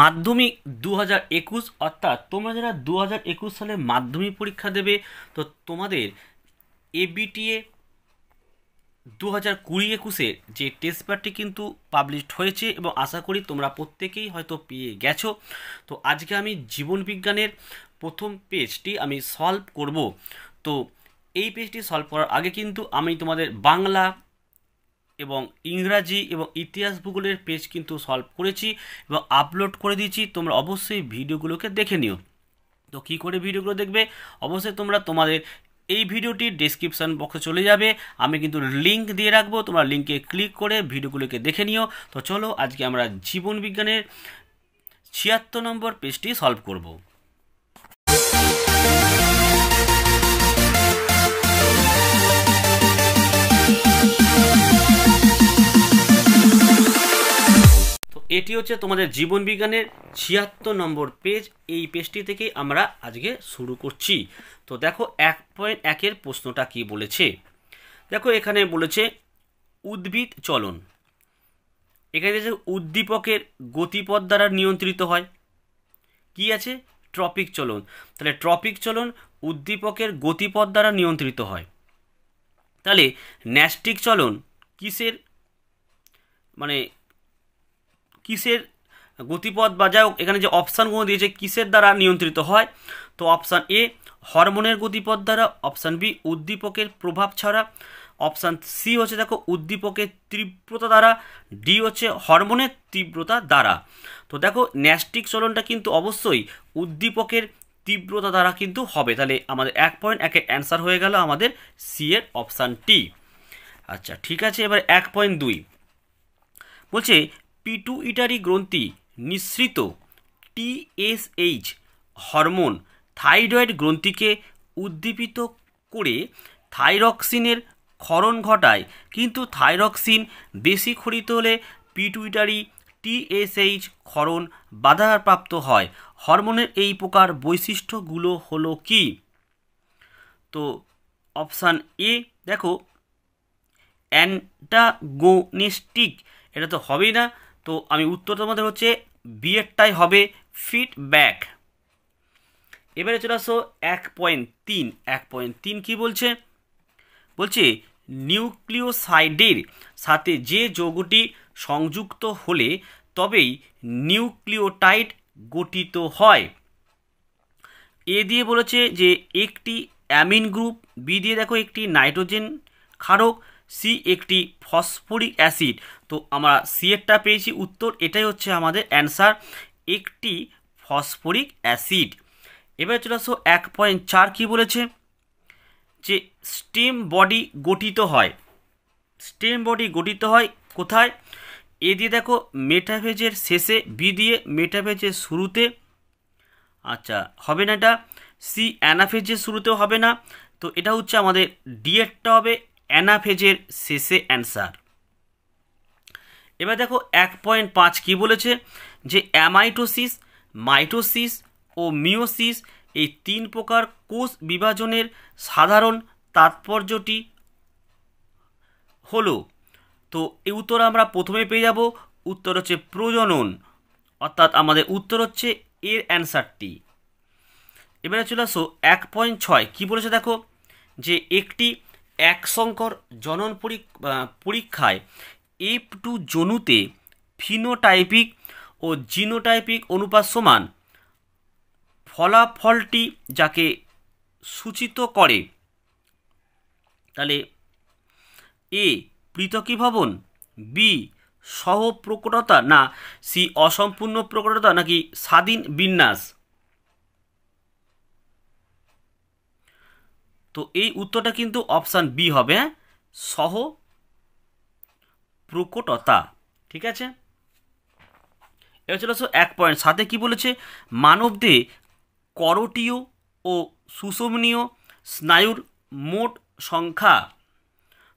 মাধ্যমিক দু হাজার একুশ অর্থাৎ তোমরা যারা দু হাজার একুশ সালে মাধ্যমিক পরীক্ষা দেবে তো তোমাদের এবিটিএ দু হাজার কুড়ি একুশে যে টেস্ট পেপারটি কিন্তু পাবলিশড হয়েছে এবং আশা করি তোমরা প্রত্যেকেই হয়তো পেয়ে গেছো তো আজকে আমি জীবন বিজ্ঞানের প্রথম পেজটি আমি সলভ করব তো এই পেজটি সলভ করার আগে কিন্তু আমি তোমাদের বাংলা এবং ইংরাজি এবং ইতিহাস ভূগোলের পেজ কিন্তু সলভ করেছি এবং আপলোড করে দিয়েছি তোমরা অবশ্যই ভিডিওগুলোকে দেখে নিও তো কী করে ভিডিওগুলো দেখবে অবশ্যই তোমরা তোমাদের এই ভিডিওটি ডিসক্রিপশান বক্সে চলে যাবে আমি কিন্তু লিঙ্ক দিয়ে রাখবো তোমরা লিঙ্কে ক্লিক করে ভিডিওগুলোকে দেখে নিও তো চলো আজকে আমরা জীবন বিজ্ঞানের ছিয়াত্তর নম্বর পেজটি সলভ করবো এটি হচ্ছে তোমাদের জীবনবিজ্ঞানের ছিয়াত্তর নম্বর পেজ এই পেজটি থেকে আমরা আজকে শুরু করছি তো দেখো এক পয়েন্ট একের প্রশ্নটা কি বলেছে দেখো এখানে বলেছে উদ্ভিদ চলন এখানে যে উদ্দীপকের গতিপথ দ্বারা নিয়ন্ত্রিত হয় কি আছে ট্রপিক চলন তাহলে ট্রপিক চলন উদ্দীপকের গতিপথ দ্বারা নিয়ন্ত্রিত হয় তাহলে ন্যাস্টিক চলন কিসের মানে কিসের গতিপথ বা যাই হোক এখানে যে অপশানগুলো দিয়েছে কিসের দ্বারা নিয়ন্ত্রিত হয় তো অপশান এ হরমোনের গতিপথ দ্বারা অপশান বি উদ্দীপকের প্রভাব ছাড়া অপশান সি হচ্ছে দেখো উদ্দীপকের তীব্রতা দ্বারা ডি হচ্ছে হরমোনের তীব্রতা দ্বারা তো দেখো ন্যাস্টিক চলনটা কিন্তু অবশ্যই উদ্দীপকের তীব্রতা দ্বারা কিন্তু হবে তাহলে আমাদের এক পয়েন্ট একে অ্যান্সার হয়ে গেল আমাদের সি এর অপশান টি আচ্ছা ঠিক আছে এবার এক পয়েন্ট দুই বলছে পিটুইটারি গ্রন্থি নিঃসৃত টিএসএইচ হরমোন থাইরয়েড গ্রন্থিকে উদ্দীপিত করে থাইরক্সিনের ক্ষরণ ঘটায় কিন্তু থাইরক্সিন বেশি খরিত হলে পিটুইটারি টিএসএইচ ক্ষরণ বাধাপ্রাপ্ত হয় হরমোনের এই প্রকার বৈশিষ্ট্যগুলো হলো কি তো অপশান এ দেখো অ্যান্টাগোনিস্টিক এটা তো হবেই না তো আমি উত্তর তোমাদের হচ্ছে বিএডটাই হবে ফিডব্যাক এবারে চলে আসো এক পয়েন্ট তিন এক পয়েন্ট তিন কী বলছে বলছে নিউক্লিওসাইডের সাথে যে যোগটি সংযুক্ত হলে তবেই নিউক্লিওটাইড গঠিত হয় এ দিয়ে বলেছে যে একটি অ্যামিন গ্রুপ বি দিয়ে দেখো একটি নাইট্রোজেন ক্ষারক সি একটি ফসফরিক অ্যাসিড তো আমরা সি একটা পেয়েছি উত্তর এটাই হচ্ছে আমাদের অ্যান্সার একটি ফসফরিক অ্যাসিড এবার চলে আসো এক পয়েন্ট চার কী বলেছে যে স্টেম বডি গঠিত হয় স্টেম বডি গঠিত হয় কোথায় এ দিয়ে দেখো মেটাভেজের শেষে বি দিয়ে মেটাভেজের শুরুতে আচ্ছা হবে না এটা সি অ্যানাফেজের শুরুতেও হবে না তো এটা হচ্ছে আমাদের ডিএডটা হবে অ্যানাফেজের শেষে অ্যান্সার এবার দেখো এক পয়েন্ট পাঁচ কী বলেছে যে অ্যামাইটোসিস মাইটোসিস ও মিওসিস এই তিন প্রকার কোষ বিভাজনের সাধারণ তাৎপর্যটি হলো তো এই উত্তর আমরা প্রথমে পেয়ে যাব উত্তর হচ্ছে প্রজনন অর্থাৎ আমাদের উত্তর হচ্ছে এর অ্যান্সারটি এবারে চলে আসো এক পয়েন্ট ছয় কী বলেছে দেখো যে একটি এক সংকর জনন পরীক্ষায় এফ টু জনুতে ফিনোটাইপিক ও জিনোটাইপিক অনুপাত সমান ফলাফলটি যাকে সূচিত করে তাহলে এ পৃথকীভবন বি সহ প্রকটতা না সি অসম্পূর্ণ প্রকটতা নাকি স্বাধীন বিন্যাস তো এই উত্তরটা কিন্তু অপশান বি হবে সহ প্রকটতা ঠিক আছে এবার চলে আসো এক পয়েন্ট সাথে কি বলেছে মানবদে করটীয় ও সুষমনীয় স্নায়ুর মোট সংখ্যা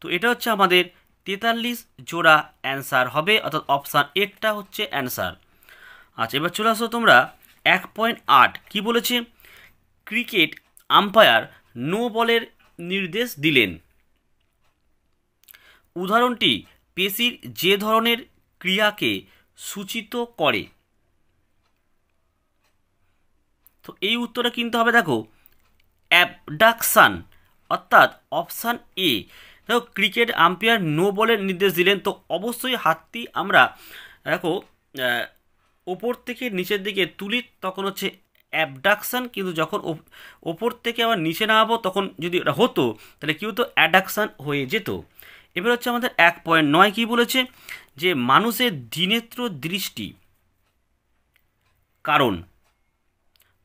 তো এটা হচ্ছে আমাদের তেতাল্লিশ জোড়া অ্যান্সার হবে অর্থাৎ অপশান একটা হচ্ছে অ্যান্সার আচ্ছা এবার চলে আসো তোমরা এক পয়েন্ট আট কী বলেছে ক্রিকেট আম্পায়ার নো বলের নির্দেশ দিলেন উদাহরণটি পেশির যে ধরনের ক্রিয়াকে সূচিত করে তো এই উত্তরটা কিনতে হবে দেখো অ্যাবডাকশান অর্থাৎ অপশান এ দেখো ক্রিকেট আম্পায়ার নো বলের নির্দেশ দিলেন তো অবশ্যই হাতটি আমরা দেখো ওপর থেকে নিচের দিকে তুলি তখন হচ্ছে অ্যাবডাকশান কিন্তু যখন ওপর থেকে আবার নিচে নামাবো তখন যদি এটা হতো তাহলে কী হতো অ্যাডাকশান হয়ে যেত এবার হচ্ছে আমাদের এক পয়েন্ট নয় কী বলেছে যে মানুষের দিনেত্র দৃষ্টি কারণ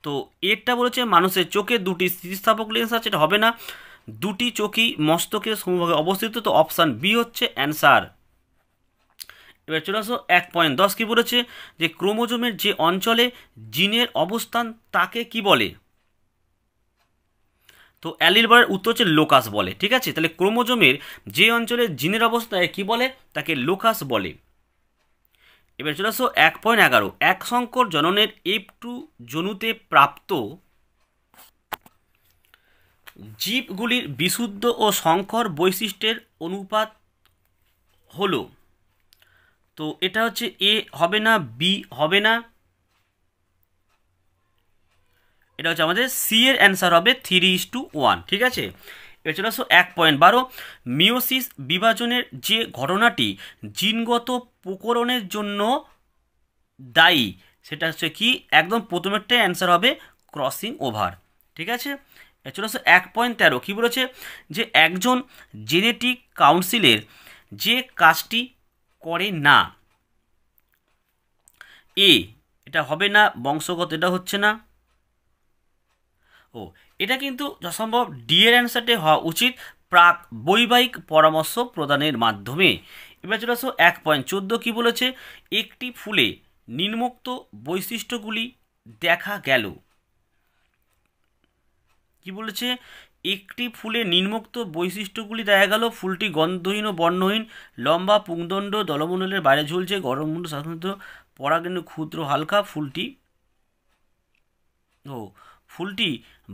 তো এরটা বলেছে মানুষের চোখে দুটি স্থিতিস্থাপক লেন্স আছে এটা হবে না দুটি চোখই মস্তকের সমভাগে অবস্থিত তো অপশান বি হচ্ছে অ্যান্সার এবার চলে আসো এক পয়েন্ট দশ কী বলেছে যে ক্রোমোজোমের যে অঞ্চলে জিনের অবস্থান তাকে কি বলে তো অ্যালিল বলের উত্তর হচ্ছে লোকাস বলে ঠিক আছে তাহলে ক্রোমোজোমের যে অঞ্চলে জিনের অবস্থায় কি বলে তাকে লোকাস বলে এবার চলে আসো এক পয়েন্ট এগারো এক সংকর জননের এফ টু জনুতে প্রাপ্ত জীবগুলির বিশুদ্ধ ও সংকর বৈশিষ্ট্যের অনুপাত হলো তো এটা হচ্ছে এ হবে না বি হবে না এটা হচ্ছে আমাদের সি এর অ্যান্সার হবে থ্রি ইস টু ওয়ান ঠিক আছে এবার আসো এক পয়েন্ট বারো মিওসিস বিভাজনের যে ঘটনাটি জিনগত প্রকরণের জন্য দায়ী সেটা হচ্ছে কি একদম প্রথমেরটাই অ্যান্সার হবে ক্রসিং ওভার ঠিক আছে চলে আসো এক পয়েন্ট তেরো কী বলেছে যে একজন জেনেটিক কাউন্সিলের যে কাজটি করে না এ এটা হবে না বংশগত এটা হচ্ছে না ও এটা কিন্তু যথাসম্ভব ডি এর অ্যান্সারটাই হওয়া উচিত প্রাক বৈবাহিক পরামর্শ প্রদানের মাধ্যমে এবার চলে আসো এক পয়েন্ট চোদ্দো কী বলেছে একটি ফুলে নিম্মুক্ত বৈশিষ্ট্যগুলি দেখা গেল কি বলেছে একটি ফুলে নিম্নোক্ত বৈশিষ্ট্যগুলি দেখা গেল ফুলটি গন্ধহীন ও বর্ণহীন লম্বা পুংদণ্ড দলমণ্ডলের বাইরে ঝুলছে গরমমুণ্ড সাধারণত পরাগেন্দ্র ক্ষুদ্র হালকা ফুলটি ও ফুলটি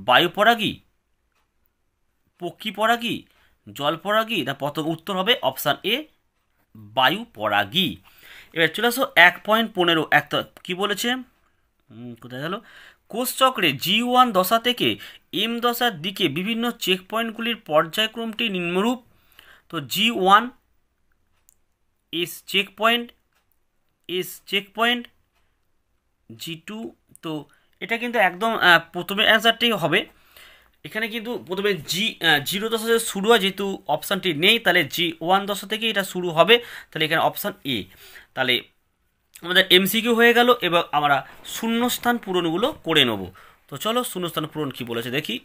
বায়ুপরাগী পক্ষী পরাগী জল পরাগী না পত উত্তর হবে অপশান এ বায়ু পরাগী এবার চলে আসো এক পয়েন্ট পনেরো এক কী বলেছে কোথায় গেল কোষচক্রে জি ওয়ান দশা থেকে এম দশার দিকে বিভিন্ন চেক পয়েন্টগুলির পর্যায়ক্রমটি নিম্নরূপ তো G one S check point S check point G two তো এটা কিন্তু একদম প্রথমে অ্যান্সারটি হবে এখানে কিন্তু প্রথমে জি জিরো দশা থেকে শুরু হয় যেহেতু অপশানটি নেই তাহলে জি ওয়ান দশা থেকে এটা শুরু হবে তাহলে এখানে অপশান এ তাহলে আমাদের এমসিকিউ হয়ে গেল এবং আমরা শূন্যস্থান পূরণগুলো করে নেব তো চলো শূন্যস্থান পূরণ কি বলেছে দেখি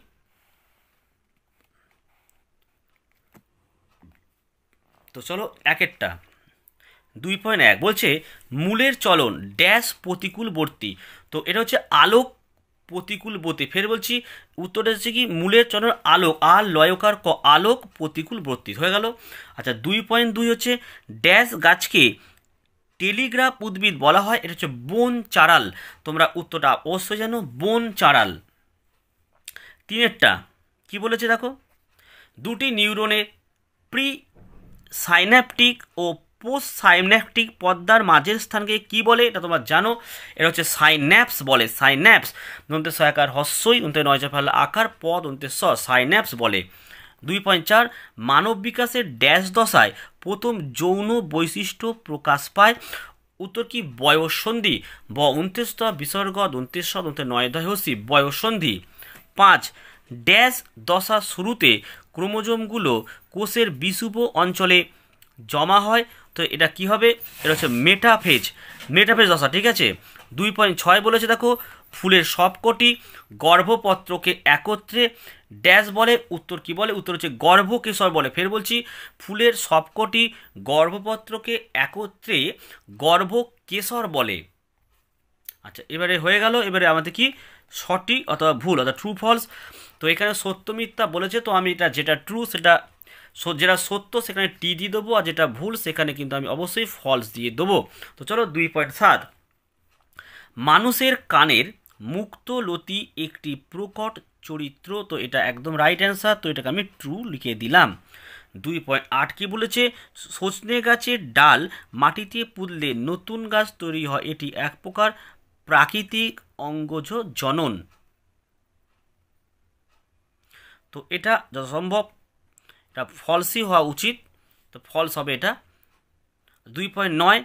তো চলো একটা দুই পয়েন্ট এক বলছে মূলের চলন ড্যাশ প্রতিকূলবর্তী তো এটা হচ্ছে আলোক প্রতিকূলবর্তী ফের বলছি উত্তরটা হচ্ছে কি মূলের চলন আলোক আর লয়কার ক আলোক প্রতিকূলবর্তী হয়ে গেল আচ্ছা দুই পয়েন্ট দুই হচ্ছে ড্যাশ গাছকে টেলিগ্রাফ উদ্ভিদ বলা হয় এটা হচ্ছে বোন চারাল তোমরা উত্তরটা অবশ্যই জানো বোন চারাল তিনেরটা কি বলেছে দেখো দুটি নিউরনের প্রি সাইন্যাপটিক ও পোস্ট সাইন্যাপটিক পদ্মার মাঝের স্থানকে কি বলে এটা তোমার জানো এটা হচ্ছে সাইন্যাপস বলে সাইন্যাপস দন্তে আকার হস্যই দন্তে নয় ফাল আকার পদ দন্তে স সাইন্যাপস বলে দুই পয়েন্ট চার মানব বিকাশের ড্যাশ দশায় প্রথম যৌন বৈশিষ্ট্য প্রকাশ পায় উত্তর কি বয়সন্ধি ব উনত্রিশ বিসর্গ উনত্রিশ শত নয় দয় হসি বয়সন্ধি পাঁচ ড্যাশ দশা শুরুতে ক্রোমোজোমগুলো কোষের বিশুভ অঞ্চলে জমা হয় তো এটা কি হবে এটা হচ্ছে মেটাফেজ মেটাফেজ দশা ঠিক আছে দুই পয়েন্ট ছয় বলেছে দেখো ফুলের সবকটি গর্ভপত্রকে একত্রে ড্যাশ বলে উত্তর কি বলে উত্তর হচ্ছে গর্ভকেশর বলে ফের বলছি ফুলের সবকটি গর্ভপত্রকে একত্রে গর্ভকেশর বলে আচ্ছা এবারে হয়ে গেল এবারে আমাদের কি সঠিক অথবা ভুল অর্থাৎ ট্রু ফলস তো এখানে সত্য মিথ্যা বলেছে তো আমি এটা যেটা ট্রু সেটা যেটা সত্য সেখানে টি দিয়ে দেবো আর যেটা ভুল সেখানে কিন্তু আমি অবশ্যই ফলস দিয়ে দেবো তো চলো দুই পয়েন্ট সাত মানুষের কানের মুক্ত লতি একটি প্রকট চরিত্র তো এটা একদম রাইট অ্যান্সার তো এটাকে আমি ট্রু লিখে দিলাম দুই পয়েন্ট আট কি বলেছে সজনে গাছের ডাল মাটিতে পুঁতলে নতুন গাছ তৈরি হয় এটি এক প্রকার প্রাকৃতিক অঙ্গজ জনন তো এটা যত সম্ভব এটা ফলসই হওয়া উচিত তো ফলস হবে এটা দুই পয়েন্ট নয়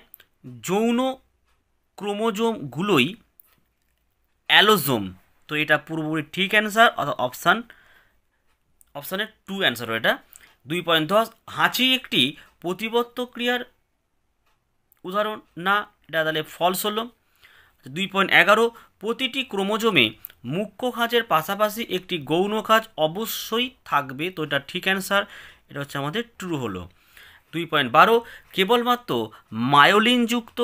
যৌন ক্রোমোজোমগুলোই অ্যালোজোম তো এটা পুরোপুরি ঠিক অ্যান্সার অর্থাৎ অপশান অপশানের টু অ্যান্সার এটা দুই পয়েন্ট দশ হাঁচি একটি প্রতিবত্ত ক্রিয়ার উদাহরণ না এটা তাহলে ফলস হলো দুই পয়েন্ট এগারো প্রতিটি ক্রোমোজোমে মুখ্য খাঁচের পাশাপাশি একটি গৌণ খাঁজ অবশ্যই থাকবে তো এটা ঠিক অ্যান্সার এটা হচ্ছে আমাদের ট্রু হলো দুই পয়েন্ট বারো কেবলমাত্র মায়োলিনযুক্ত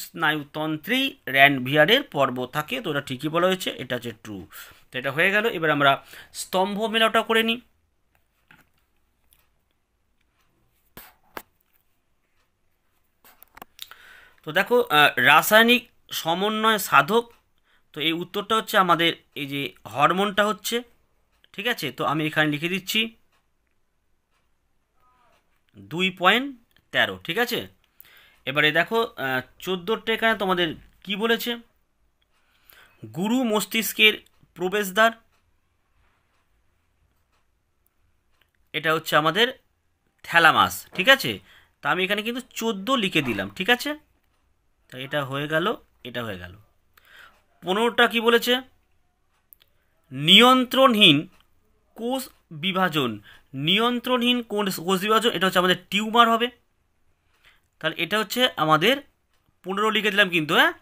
স্নায়ুতন্ত্রেই র্যানভিয়ারের পর্ব থাকে তো ওটা ঠিকই বলা হয়েছে এটা হচ্ছে ট্রু তো এটা হয়ে গেল এবার আমরা স্তম্ভ মেলাটা করে নিই তো দেখো রাসায়নিক সমন্বয় সাধক তো এই উত্তরটা হচ্ছে আমাদের এই যে হরমোনটা হচ্ছে ঠিক আছে তো আমি এখানে লিখে দিচ্ছি দুই পয়েন্ট তেরো ঠিক আছে এবারে দেখো চোদ্দোটা এখানে তোমাদের কি বলেছে গুরু মস্তিষ্কের প্রবেশদ্বার এটা হচ্ছে আমাদের থ্যালামাস ঠিক আছে তা আমি এখানে কিন্তু চোদ্দো লিখে দিলাম ঠিক আছে তা এটা হয়ে গেল এটা হয়ে গেল পনেরোটা কি বলেছে নিয়ন্ত্রণহীন কোষ বিভাজন নিয়ন্ত্রণহীন কোন কোষ বিভাজন এটা হচ্ছে আমাদের টিউমার হবে তাহলে এটা হচ্ছে আমাদের পনেরো লিখে দিলাম কিন্তু হ্যাঁ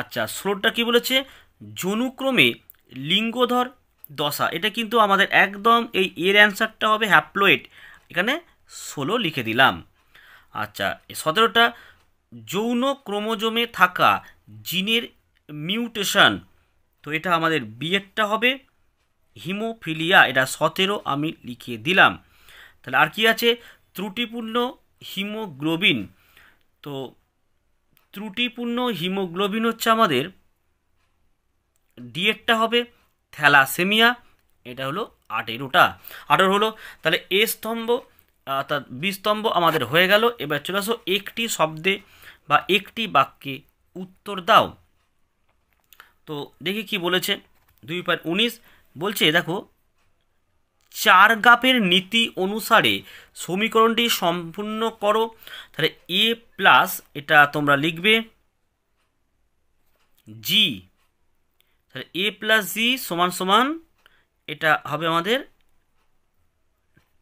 আচ্ছা ষোলোটা কী বলেছে জনুক্রমে লিঙ্গধর দশা এটা কিন্তু আমাদের একদম এই এর অ্যান্সারটা হবে হ্যাপ্লয়েড এখানে ষোলো লিখে দিলাম আচ্ছা সতেরোটা যৌন ক্রোমোজোমে থাকা জিনের মিউটেশন তো এটা আমাদের বিয়েরটা হবে হিমোফিলিয়া এটা সতেরো আমি লিখিয়ে দিলাম তাহলে আর কি আছে ত্রুটিপূর্ণ হিমোগ্লোবিন তো ত্রুটিপূর্ণ হিমোগ্লোবিন হচ্ছে আমাদের ডিএটটা হবে থ্যালাসেমিয়া এটা হলো আঠেরোটা আঠেরো হলো তাহলে এ স্তম্ভ অর্থাৎ বিস্তম্ভ আমাদের হয়ে গেল এবার চলে আসো একটি শব্দে বা একটি বাক্যে উত্তর দাও তো দেখি কি বলেছে দুই পয়েন্ট উনিশ বলছে দেখো চার গাপের নীতি অনুসারে সমীকরণটি সম্পূর্ণ করো তাহলে এ প্লাস এটা তোমরা লিখবে জি তাহলে এ প্লাস জি সমান সমান এটা হবে আমাদের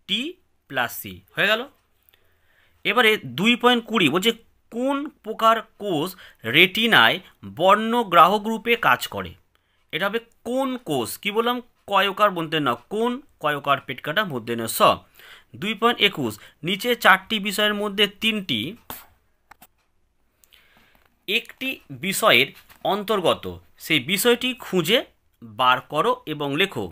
টি প্লাস সি হয়ে গেল এবারে দুই পয়েন্ট কুড়ি বলছে কোন প্রকার কোষ রেটিনায় বর্ণগ্রাহক রূপে কাজ করে এটা হবে কোন কোষ কি বললাম কয়কার বলতে না কোন কয়কার পেটকাটা মধ্যে না স দুই পয়েন্ট একুশ নিচে চারটি বিষয়ের মধ্যে তিনটি একটি বিষয়ের অন্তর্গত সেই বিষয়টি খুঁজে বার করো এবং লেখো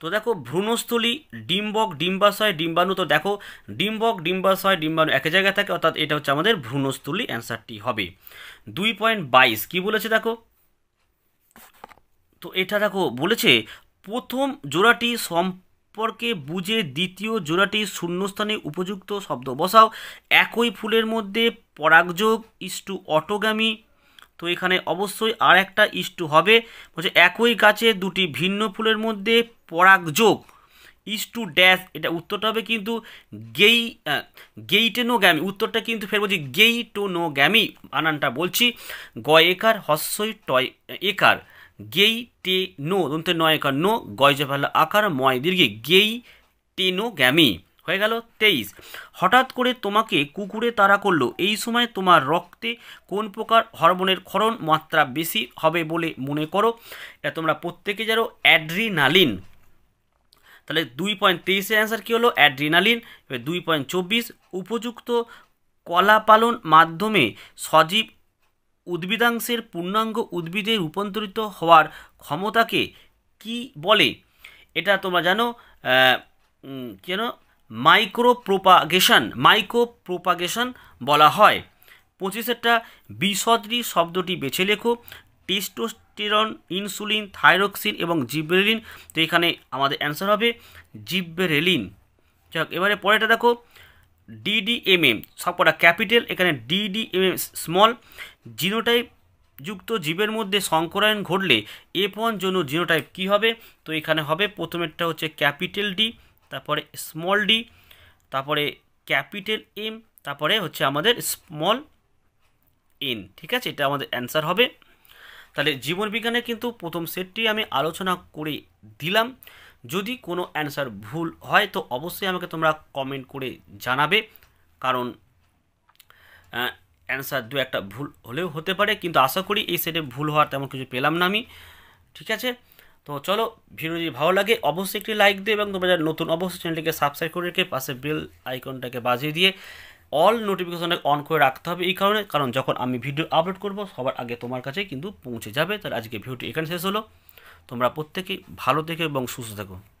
তো দেখো ভ্রূণস্থলী ডিম্বক ডিম্বাশয় ডিম্বাণু তো দেখো ডিম্বক ডিম্বাশয় ডিম্বাণু এক জায়গায় থাকে অর্থাৎ এটা হচ্ছে আমাদের ভ্রূণস্থলী অ্যান্সারটি হবে দুই পয়েন্ট বাইশ কী বলেছে দেখো তো এটা দেখো বলেছে প্রথম জোড়াটি সম্পর্কে বুঝে দ্বিতীয় জোড়াটি শূন্যস্থানে উপযুক্ত শব্দ বসাও একই ফুলের মধ্যে পরাগযোগ ইস্টু অটোগামী তো এখানে অবশ্যই আর একটা ইস্টু হবে বলছে একই গাছে দুটি ভিন্ন ফুলের মধ্যে পরাগযোগ ইস টু ড্যাশ এটা উত্তরটা হবে কিন্তু গেই গ্যামি উত্তরটা কিন্তু ফের বলছি গেই গ্যামি আনানটা বলছি গ একার হস্যই টয় একার গেই টে নো দন্তে নয় একার নো গয় ভালো আকার ময় দীর্ঘে গেই গ্যামি হয়ে গেল তেইশ হঠাৎ করে তোমাকে কুকুরে তাড়া করলো এই সময় তোমার রক্তে কোন প্রকার হরমোনের ক্ষরণ মাত্রা বেশি হবে বলে মনে করো এটা তোমরা প্রত্যেকে যেন অ্যাড্রিনালিন তাহলে দুই পয়েন্ট তেইশে অ্যান্সার কী হলো অ্যাড্রিনালিন এবার দুই পয়েন্ট চব্বিশ উপযুক্ত কলা পালন মাধ্যমে সজীব উদ্ভিদাংশের পূর্ণাঙ্গ উদ্ভিদে রূপান্তরিত হওয়ার ক্ষমতাকে কি বলে এটা তোমরা জানো কেন মাইক্রো প্রোপাগেশন মাইক্রো প্রোপাগেশন বলা হয় পঁচিশেরটা বিসদৃ শব্দটি বেছে লেখো টেস্টোস অ্যাস্টিরন ইনসুলিন থাইরক্সিন এবং জিব্রেলিন তো এখানে আমাদের অ্যান্সার হবে জিব্রেলিন যাক এবারে পরেটা দেখো ডিডিএমএম সবকটা ক্যাপিটাল এখানে ডিডিএমএম স্মল জিনোটাইপ যুক্ত জীবের মধ্যে সংকরায়ন ঘটলে এ ওয়ান জন্য জিনোটাইপ কী হবে তো এখানে হবে প্রথমেরটা হচ্ছে ক্যাপিটাল ডি তারপরে স্মল ডি তারপরে ক্যাপিটাল এম তারপরে হচ্ছে আমাদের স্মল এন ঠিক আছে এটা আমাদের অ্যান্সার হবে তাহলে জীবনবিজ্ঞানের কিন্তু প্রথম সেটটি আমি আলোচনা করে দিলাম যদি কোনো অ্যান্সার ভুল হয় তো অবশ্যই আমাকে তোমরা কমেন্ট করে জানাবে কারণ অ্যান্সার দু একটা ভুল হলেও হতে পারে কিন্তু আশা করি এই সেটে ভুল হওয়ার তেমন কিছু পেলাম না আমি ঠিক আছে তো চলো ভিডিও যদি ভালো লাগে অবশ্যই একটি লাইক দিও এবং তোমরা যারা নতুন অবশ্যই চ্যানেলটিকে সাবস্ক্রাইব করে রেখে পাশে বেল আইকনটাকে বাজিয়ে দিয়ে অল নোটিফিকেশানটা অন করে রাখতে হবে এই কারণে কারণ যখন আমি ভিডিও আপলোড করব সবার আগে তোমার কাছে কিন্তু পৌঁছে যাবে তাহলে আজকে ভিডিওটি এখানে শেষ হলো তোমরা প্রত্যেকেই ভালো থেকে এবং সুস্থ থাকো